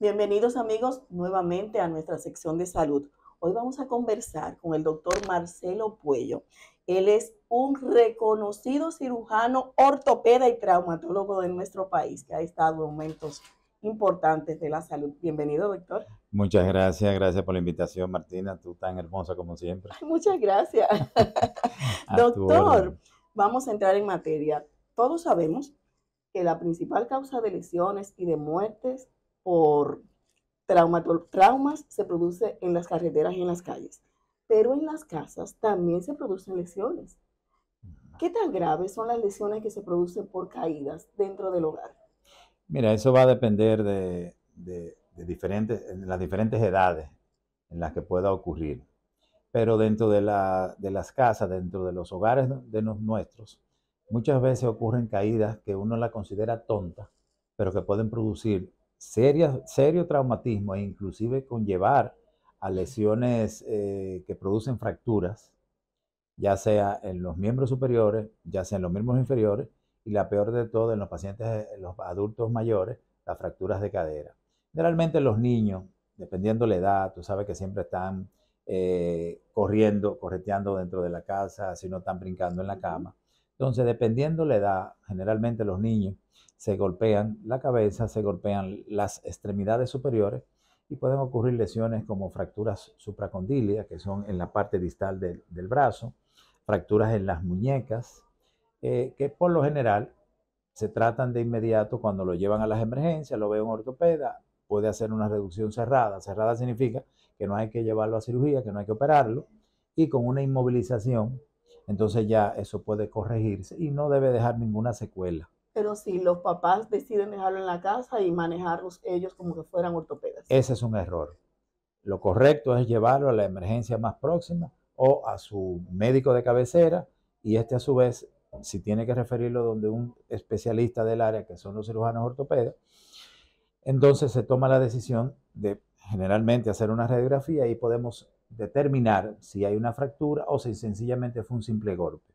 Bienvenidos amigos nuevamente a nuestra sección de salud. Hoy vamos a conversar con el doctor Marcelo Puello. Él es un reconocido cirujano, ortopeda y traumatólogo de nuestro país que ha estado en momentos importantes de la salud. Bienvenido, doctor. Muchas gracias, gracias por la invitación, Martina. Tú tan hermosa como siempre. muchas gracias. doctor, vamos a entrar en materia. Todos sabemos que la principal causa de lesiones y de muertes por traumas se produce en las carreteras y en las calles, pero en las casas también se producen lesiones. ¿Qué tan graves son las lesiones que se producen por caídas dentro del hogar? Mira, eso va a depender de, diferentes, las diferentes edades en las que pueda ocurrir. Pero dentro de, de las casas, dentro de los hogares de los nuestros, muchas veces ocurren caídas que uno la considera tonta, pero que pueden producir serio traumatismo e inclusive conllevar a lesiones eh, que producen fracturas, ya sea en los miembros superiores, ya sea en los miembros inferiores, y la peor de todo en los pacientes, eh, los adultos mayores, las fracturas de cadera. Generalmente los niños, dependiendo la edad, tú sabes que siempre están eh, corriendo, correteando dentro de la casa, si no están brincando en la cama. Entonces, dependiendo la edad, generalmente los niños se golpean la cabeza, se golpean las extremidades superiores y pueden ocurrir lesiones como fracturas supracondíleas, que son en la parte distal del, brazo, fracturas en las muñecas, eh, que por lo general se tratan de inmediato cuando lo llevan a las emergencias, lo ve un ortopeda, puede hacer una reducción cerrada. Cerrada significa que no hay que llevarlo a cirugía, que no hay que operarlo, y con una inmovilización entonces ya eso puede corregirse y no debe dejar ninguna secuela. Pero si los papás deciden dejarlo en la casa y manejarlos ellos como que fueran ortopedas. Ese es un error. Lo correcto es llevarlo a la emergencia más próxima o a su médico de cabecera y este a su vez, si tiene que referirlo donde un especialista del área, que son los cirujanos ortopedas, entonces se toma la decisión de generalmente hacer una radiografía y podemos determinar si hay una fractura o si sencillamente fue un simple golpe.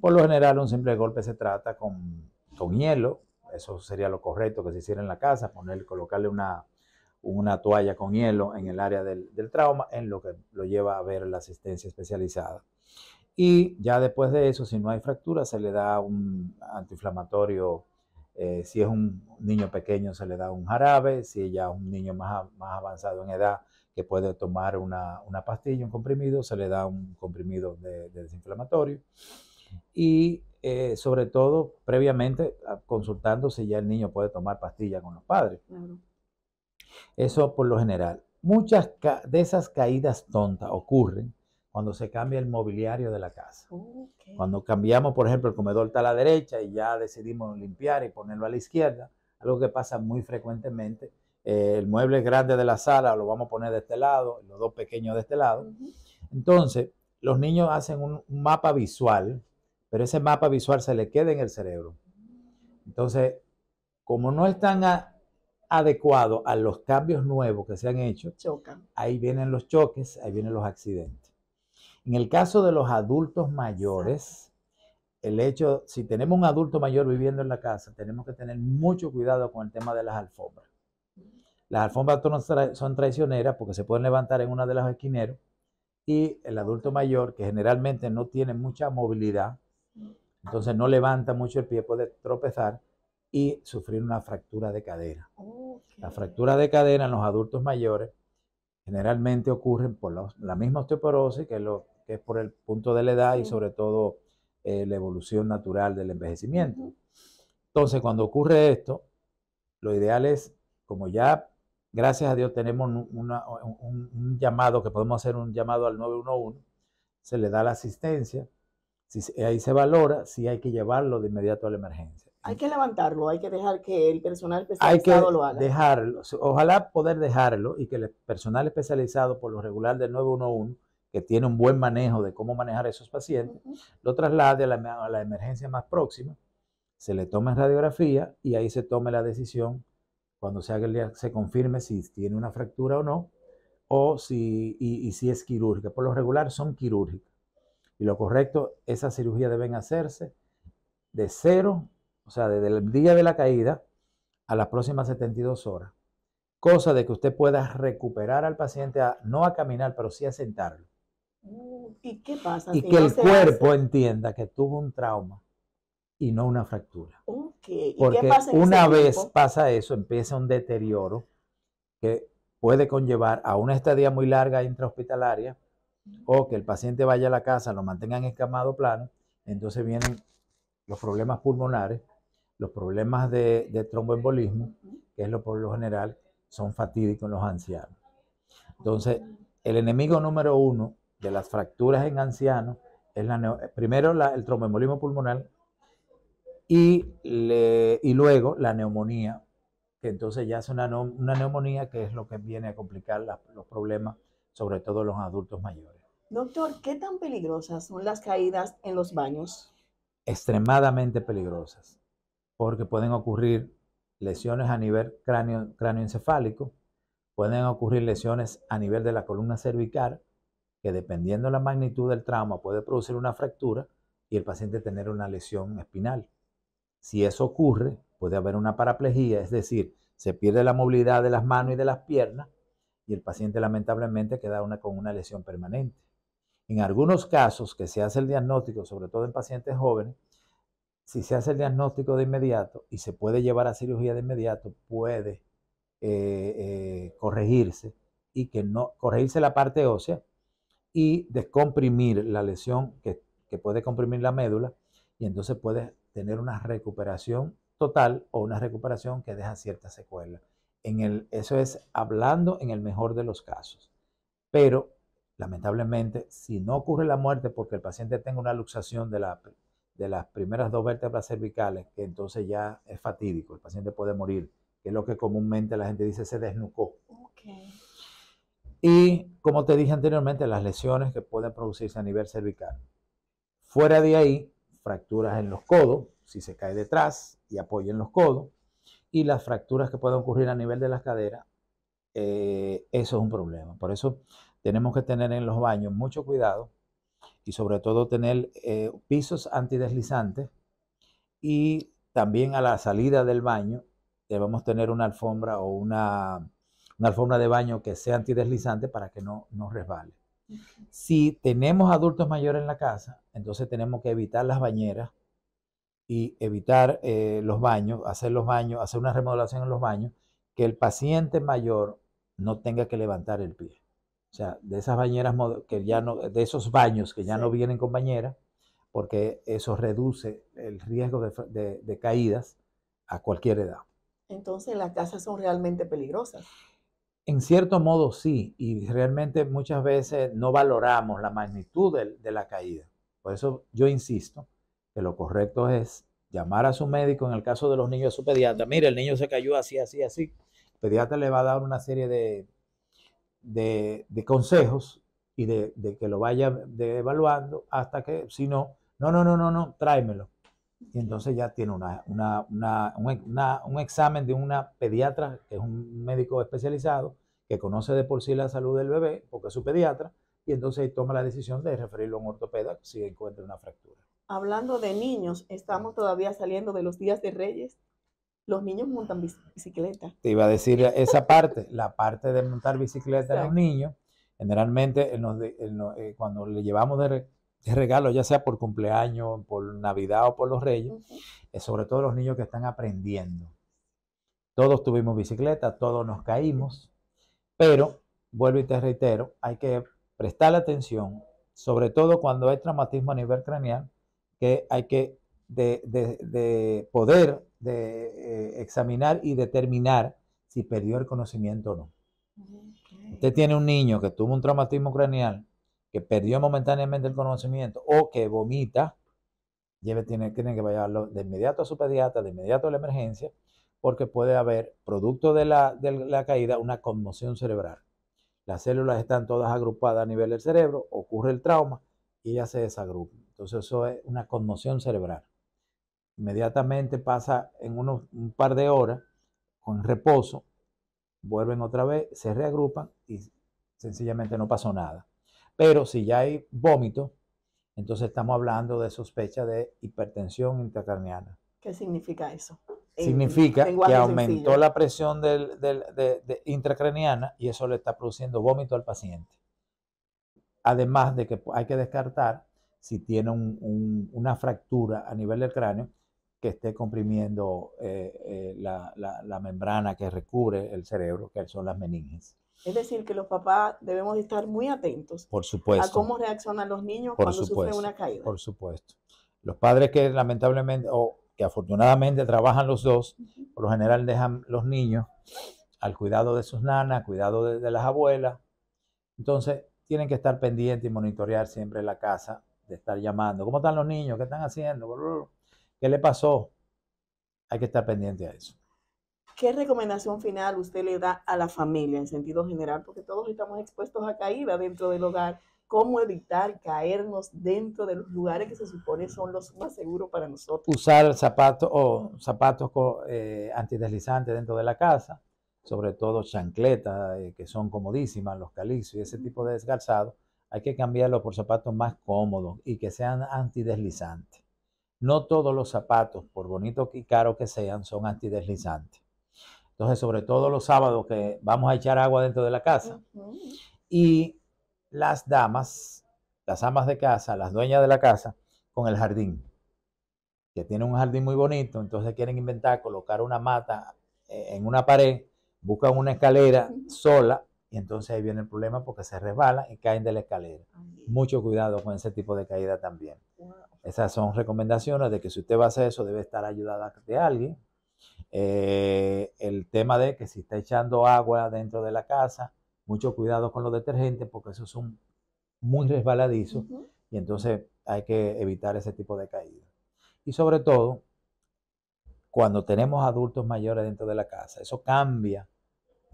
Por lo general, un simple golpe se trata con, con, hielo, eso sería lo correcto que se hiciera en la casa, poner, colocarle una, una toalla con hielo en el área del, trauma, en lo que lo lleva a ver la asistencia especializada. Y ya después de eso, si no hay fractura, se le da un antiinflamatorio. Eh, si es un niño pequeño, se le da un jarabe. Si ya es un niño más, más avanzado en edad, que puede tomar una, pastilla, un comprimido, se le da un comprimido de, desinflamatorio y eh, sobre todo previamente ah, consultando si ya el niño puede tomar pastilla con los padres. Eso por lo general. Muchas de esas caídas tontas ocurren cuando se cambia el mobiliario de la casa. Cuando cambiamos, por ejemplo, el comedor está a la derecha y ya decidimos limpiar y ponerlo a la izquierda, algo que pasa muy frecuentemente eh, el mueble grande de la sala lo vamos a poner de este lado, los dos pequeños de este lado. Entonces, los niños hacen un, mapa visual, pero ese mapa visual se le queda en el cerebro. Entonces, como no están adecuados adecuado a los cambios nuevos que se han hecho, Chocan. ahí vienen los choques, ahí vienen los accidentes. En el caso de los adultos mayores, el hecho, si tenemos un adulto mayor viviendo en la casa, tenemos que tener mucho cuidado con el tema de las alfombras. Las alfombras son traicioneras porque se pueden levantar en una de las esquineros y el adulto mayor, que generalmente no tiene mucha movilidad, entonces no levanta mucho el pie, puede tropezar y sufrir una fractura de cadera. La fractura de cadera en los adultos mayores generalmente ocurren por la misma osteoporosis, que es, por el punto de la edad y sobre todo eh, la evolución natural del envejecimiento. Entonces, cuando ocurre esto, lo ideal es, como ya Gracias a Dios tenemos un, llamado, que podemos hacer un llamado al 911, se le da la asistencia, si, ahí se valora si hay que llevarlo de inmediato a la emergencia. Hay que levantarlo, hay que dejar que el personal especializado hay que Dejarlo, ojalá poder dejarlo y que el personal especializado por lo regular del 911 que tiene un buen manejo de cómo manejar esos pacientes, lo traslade a la, emergencia más próxima, se le tome radiografía y ahí se tome la decisión cuando se, haga, se confirme si tiene una fractura o no, o si, y, si es quirúrgica. Por lo regular son quirúrgicas. Y lo correcto, esas cirugías deben hacerse de cero, o sea, desde el día de la caída a las próximas 72 horas. Cosa de que usted pueda recuperar al paciente, no a caminar, pero sí a sentarlo. Uh, ¿Y qué pasa? Y que el cuerpo entienda que tuvo un trauma y no una fractura. Porque una vez pasa eso, empieza un deterioro que puede conllevar a una estadía muy larga intrahospitalaria o que el paciente vaya a la casa, lo mantengan escamado plano, entonces vienen los problemas pulmonares, los problemas de, tromboembolismo, que es lo por lo general son fatídicos en los ancianos. Entonces, el enemigo número uno de las fracturas en ancianos es la primero el tromboembolismo pulmonar, y, y luego la neumonía, que entonces ya es una, neumonía que es lo que viene a complicar los problemas, sobre todo los adultos mayores. Doctor, ¿qué tan peligrosas son las caídas en los baños? Extremadamente peligrosas, porque pueden ocurrir lesiones a nivel cráneo, cráneoencefálico, pueden ocurrir lesiones a nivel de la columna cervical, que dependiendo la magnitud del trauma puede producir una fractura y el paciente tener una lesión espinal. Si eso ocurre, puede haber una paraplejía, es decir, se pierde la movilidad de las manos y de las piernas y el paciente lamentablemente queda con una lesión permanente. En algunos casos que se hace el diagnóstico, sobre todo en pacientes jóvenes, si se hace el diagnóstico de inmediato y se puede llevar a cirugía de inmediato, puede eh, eh, corregirse y que no corregirse la parte ósea y descomprimir la lesión que, que puede comprimir la médula y entonces puede tener una recuperación total o una recuperación que deja cierta secuela. En el, eso es hablando en el mejor de los casos. Pero, lamentablemente, si no ocurre la muerte porque el paciente tenga una luxación de, la, de las primeras dos vértebras cervicales, que entonces ya es fatídico, el paciente puede morir, que es lo que comúnmente la gente dice se desnucó. Y, como te dije anteriormente, las lesiones que pueden producirse a nivel cervical. Fuera de ahí, fracturas en los codos, si se cae detrás y apoya en los codos, y las fracturas que puedan ocurrir a nivel de las caderas, eh, eso es un problema. Por eso tenemos que tener en los baños mucho cuidado y sobre todo tener eh, pisos antideslizantes y también a la salida del baño debemos tener una alfombra o una, alfombra de baño que sea antideslizante para que no, no resbale. Si tenemos adultos mayores en la casa, entonces tenemos que evitar las bañeras y evitar eh, los baños, hacer los baños, hacer una remodelación en los baños, que el paciente mayor no tenga que levantar el pie. O sea, de esas bañeras que ya no, de esos baños que ya no vienen con bañera, porque eso reduce el riesgo de caídas a cualquier edad. Entonces las casas son realmente peligrosas. En cierto modo sí, y realmente muchas veces no valoramos la magnitud de, la caída. Por eso yo insisto que lo correcto es llamar a su médico, en el caso de los niños, a su pediatra. Mire, el niño se cayó así, así, así. El pediatra le va a dar una serie de, de, de consejos y de, que lo vaya evaluando hasta que, si no, no, no, no, no, no, tráemelo y entonces ya tiene una, una, una, un examen de una pediatra, que es un médico especializado, que conoce de por sí la salud del bebé, porque es su pediatra, y entonces toma la decisión de referirlo a un ortopeda si encuentra una fractura. Hablando de niños, estamos todavía saliendo de los días de Reyes. Los niños montan bicicleta. Te iba a decir esa parte, la parte de montar bicicleta a los niños. Generalmente, eh, cuando le llevamos de, de regalo, ya sea por cumpleaños, por Navidad o por los Reyes, es sobre todo los niños que están aprendiendo. Todos tuvimos bicicleta, todos nos caímos, pero, vuelvo y te reitero, hay que prestar atención, sobre todo cuando hay traumatismo a nivel craneal, que hay que de, poder de, eh, examinar y determinar si perdió el conocimiento o no. Usted tiene un niño que tuvo un traumatismo craneal que perdió momentáneamente el conocimiento o que vomita, lleve, tiene, que llevarlo de inmediato a su pediatra, de inmediato a la emergencia, porque puede haber, producto de la, caída, una conmoción cerebral. Las células están todas agrupadas a nivel del cerebro, ocurre el trauma y ya se desagrupan. Entonces eso es una conmoción cerebral. Inmediatamente pasa en un par de horas con reposo, vuelven otra vez, se reagrupan y sencillamente no pasó nada. Pero si ya hay vómito, entonces estamos hablando de sospecha de hipertensión intracraniana. ¿Qué significa eso? Significa que aumentó la presión de, intracraniana y eso le está produciendo vómito al paciente. Además de que hay que descartar si tiene una fractura a nivel del cráneo que esté comprimiendo eh, eh, la membrana que recubre el cerebro, que son las meninges. Es decir, que los papás debemos estar muy atentos Por supuesto. a cómo reaccionan los niños cuando sufren una caída. Por supuesto. Los padres que lamentablemente o que afortunadamente trabajan los dos, por lo general dejan los niños al cuidado de sus nanas, cuidado de, las abuelas. Entonces, tienen que estar pendientes y monitorear siempre la casa, de estar llamando. ¿Cómo están los niños? ¿Qué están haciendo? ¿Qué le pasó? Hay que estar pendiente a eso. ¿Qué recomendación final usted le da a la familia en sentido general? Porque todos estamos expuestos a caída dentro del hogar. ¿Cómo evitar caernos dentro de los lugares que se supone son los más seguros para nosotros? Usar zapatos o zapatos eh, antideslizantes dentro de la casa, sobre todo chancletas, eh, que son comodísimas, los calizos y ese tipo de descalzado. Hay que cambiarlos por zapatos más cómodos y que sean antideslizantes. No todos los zapatos, por bonitos y caros que sean, son antideslizantes. Entonces, sobre todo los sábados que vamos a echar agua dentro de la casa. Y las damas, las amas de casa, las dueñas de la casa, con el jardín, que tiene un jardín muy bonito, entonces quieren inventar, colocar una mata eh, en una pared, buscan una escalera sola y entonces ahí viene el problema porque se resbala y caen de la escalera. Mucho cuidado con ese tipo de caída también. Esas son recomendaciones de que si usted va a hacer eso, debe estar ayudada de alguien eh, el tema de que si está echando agua dentro de la casa, mucho cuidado con los detergentes porque esos son muy resbaladizos y entonces hay que evitar ese tipo de caídas. Y sobre todo, cuando tenemos adultos mayores dentro de la casa, eso cambia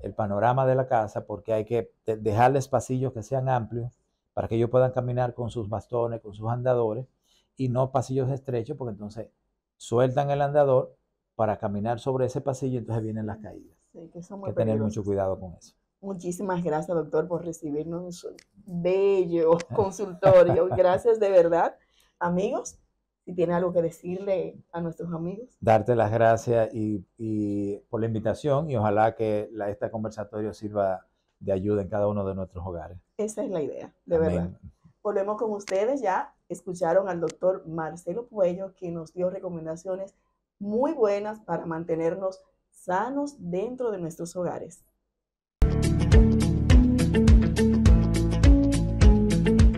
el panorama de la casa porque hay que dejarles pasillos que sean amplios para que ellos puedan caminar con sus bastones, con sus andadores y no pasillos estrechos porque entonces sueltan el andador para caminar sobre ese pasillo, entonces vienen las caídas. que Hay que tener mucho cuidado con eso. Muchísimas gracias, doctor, por recibirnos en su bello consultorio. gracias de verdad. Amigos, si tiene algo que decirle a nuestros amigos. Darte las gracias y, por la invitación y ojalá que la, este conversatorio sirva de ayuda en cada uno de nuestros hogares. Esa es la idea, de verdad. Volvemos con ustedes. Ya escucharon al doctor Marcelo Puello, que nos dio recomendaciones muy buenas para mantenernos sanos dentro de nuestros hogares.